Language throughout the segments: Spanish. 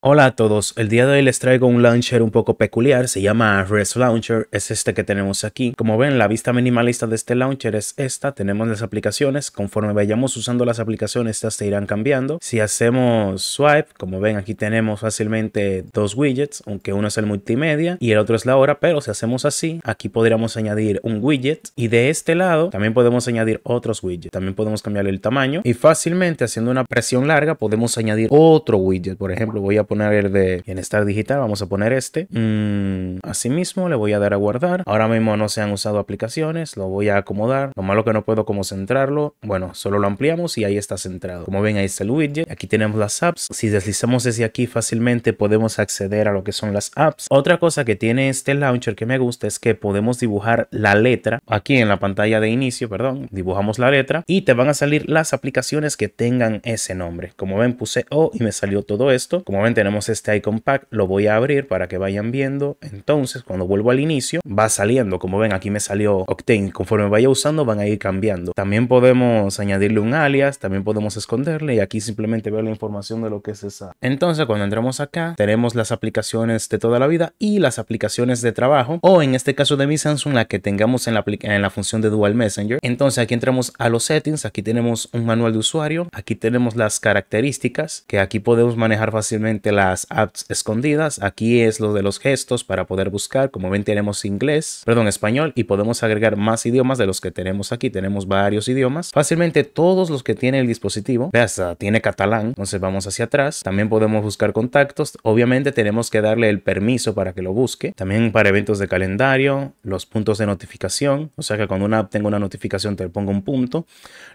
Hola a todos, el día de hoy les traigo un launcher un poco peculiar, se llama REST Launcher, es este que tenemos aquí. Como ven, la vista minimalista de este launcher es esta, tenemos las aplicaciones, conforme vayamos usando las aplicaciones, estas se irán cambiando. Si hacemos swipe, como ven aquí tenemos fácilmente dos widgets, aunque uno es el multimedia y el otro es la hora, pero si hacemos así, aquí podríamos añadir un widget y de este lado también podemos añadir otros widgets, también podemos cambiar el tamaño y fácilmente haciendo una presión larga podemos añadir otro widget, por ejemplo voy a poner el de bienestar digital, vamos a poner este. así mm, asimismo, le voy a dar a guardar. Ahora mismo no se han usado aplicaciones, lo voy a acomodar. Lo malo que no puedo como centrarlo. Bueno, solo lo ampliamos y ahí está centrado. Como ven, ahí está el widget. Aquí tenemos las apps. Si deslizamos desde aquí fácilmente podemos acceder a lo que son las apps. Otra cosa que tiene este launcher que me gusta es que podemos dibujar la letra aquí en la pantalla de inicio, perdón, dibujamos la letra y te van a salir las aplicaciones que tengan ese nombre. Como ven, puse O y me salió todo esto. Como ven, tenemos este icon pack, lo voy a abrir para que vayan viendo. Entonces, cuando vuelvo al inicio, va saliendo. Como ven, aquí me salió Octane. Conforme vaya usando, van a ir cambiando. También podemos añadirle un alias, también podemos esconderle y aquí simplemente veo la información de lo que es esa. Entonces, cuando entramos acá, tenemos las aplicaciones de toda la vida y las aplicaciones de trabajo o en este caso de mi Samsung, la que tengamos en la, en la función de Dual Messenger. Entonces, aquí entramos a los settings, aquí tenemos un manual de usuario, aquí tenemos las características que aquí podemos manejar fácilmente las apps escondidas. Aquí es lo de los gestos para poder buscar. Como ven, tenemos inglés, perdón, español y podemos agregar más idiomas de los que tenemos aquí. Tenemos varios idiomas. Fácilmente todos los que tiene el dispositivo. vea tiene catalán. Entonces vamos hacia atrás. También podemos buscar contactos. Obviamente tenemos que darle el permiso para que lo busque. También para eventos de calendario, los puntos de notificación. O sea que cuando una app tenga una notificación te pongo un punto.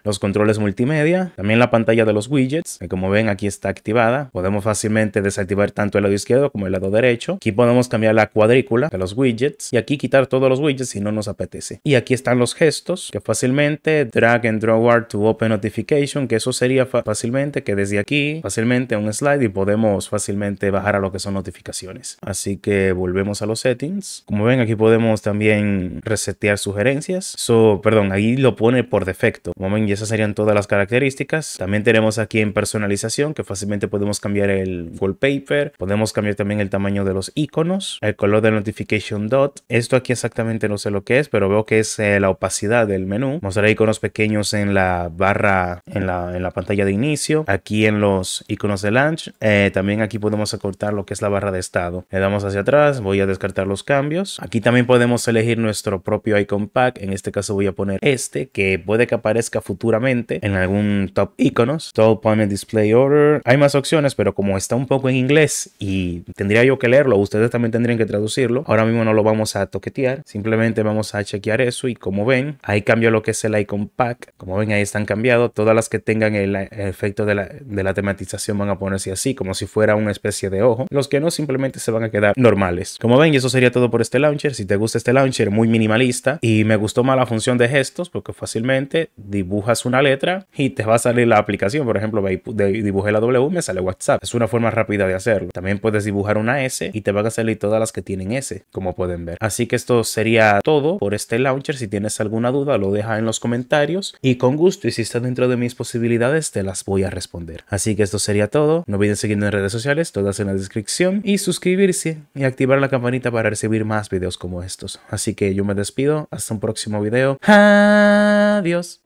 Los controles multimedia. También la pantalla de los widgets, que como ven aquí está activada. Podemos fácilmente desactivar tanto el lado izquierdo como el lado derecho. Aquí podemos cambiar la cuadrícula de los widgets y aquí quitar todos los widgets si no nos apetece. Y aquí están los gestos que fácilmente drag and draw to open notification, que eso sería fácilmente que desde aquí fácilmente un slide y podemos fácilmente bajar a lo que son notificaciones. Así que volvemos a los settings. Como ven, aquí podemos también resetear sugerencias. So, perdón, ahí lo pone por defecto. y esas serían todas las características. También tenemos aquí en personalización que fácilmente podemos cambiar el Paper, Podemos cambiar también el tamaño de los iconos, el color del notification dot. Esto aquí exactamente no sé lo que es, pero veo que es eh, la opacidad del menú. Mostrar iconos pequeños en la barra, en la, en la pantalla de inicio. Aquí en los iconos de launch. Eh, también aquí podemos acortar lo que es la barra de estado. Le damos hacia atrás, voy a descartar los cambios. Aquí también podemos elegir nuestro propio icon pack. En este caso voy a poner este, que puede que aparezca futuramente en algún top iconos. Top Panel Display Order. Hay más opciones, pero como está un poco en inglés y tendría yo que leerlo, ustedes también tendrían que traducirlo. Ahora mismo no lo vamos a toquetear, simplemente vamos a chequear eso y como ven, ahí cambio lo que es el icon pack. Como ven, ahí están cambiados. Todas las que tengan el, efecto de la, de la tematización van a ponerse así, como si fuera una especie de ojo. Los que no, simplemente se van a quedar normales. Como ven, y eso sería todo por este launcher. Si te gusta este launcher, muy minimalista y me gustó más la función de gestos porque fácilmente dibujas una letra y te va a salir la aplicación. Por ejemplo, dibujé la W, me sale WhatsApp. Es una forma rápida de hacerlo. También puedes dibujar una S y te va a salir todas las que tienen S, como pueden ver. Así que esto sería todo por este launcher. Si tienes alguna duda, lo deja en los comentarios y con gusto, y si está dentro de mis posibilidades, te las voy a responder. Así que esto sería todo. No olviden seguirme en redes sociales, todas en la descripción, y suscribirse y activar la campanita para recibir más videos como estos. Así que yo me despido. Hasta un próximo video. Adiós.